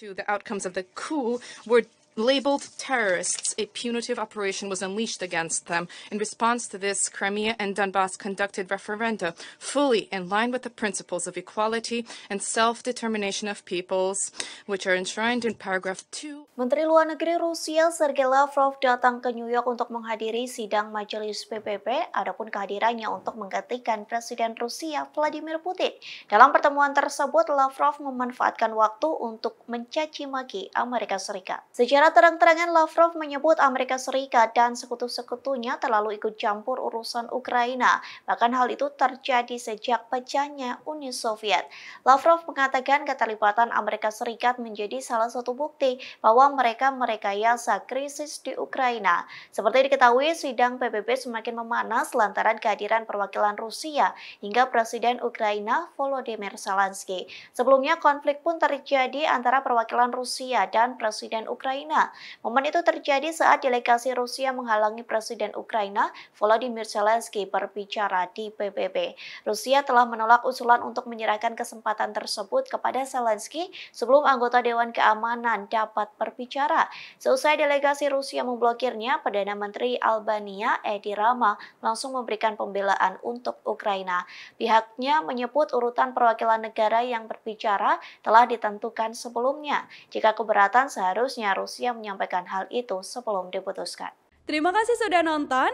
to the outcomes of the coup were labeled terrorists, a punitive operation was unleashed against them. In response to this, Crimea and Donbass conducted referenda fully in line with the principles of equality and self-determination of peoples, which are enshrined in paragraph 2. Menteri Luar Negeri Rusia Sergei Lavrov datang ke New York untuk menghadiri sidang Majelis PBB, adapun kehadirannya untuk menggantikan Presiden Rusia Vladimir Putin. Dalam pertemuan tersebut, Lavrov memanfaatkan waktu untuk mencaci maki Amerika Serikat. Sejak Secara terang-terangan Lavrov menyebut Amerika Serikat dan sekutu-sekutunya terlalu ikut campur urusan Ukraina. Bahkan hal itu terjadi sejak pecahnya Uni Soviet. Lavrov mengatakan keterlibatan Amerika Serikat menjadi salah satu bukti bahwa mereka merekayasa krisis di Ukraina. Seperti diketahui, sidang PBB semakin memanas lantaran kehadiran perwakilan Rusia hingga Presiden Ukraina Volodymyr Zelensky. Sebelumnya konflik pun terjadi antara perwakilan Rusia dan Presiden Ukraina Ukraina. Momen itu terjadi saat delegasi Rusia menghalangi Presiden Ukraina Volodymyr Zelensky berbicara di PBB. Rusia telah menolak usulan untuk menyerahkan kesempatan tersebut kepada Zelensky sebelum anggota Dewan Keamanan dapat berbicara. Seusai delegasi Rusia memblokirnya, Perdana Menteri Albania Edi Rama langsung memberikan pembelaan untuk Ukraina. Pihaknya menyebut urutan perwakilan negara yang berbicara telah ditentukan sebelumnya. Jika keberatan, seharusnya Rusia yang menyampaikan hal itu sebelum diputuskan. Terima kasih sudah nonton.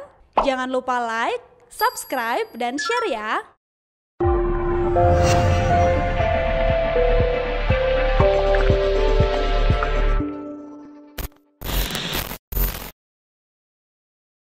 Jangan lupa like, subscribe, dan share ya.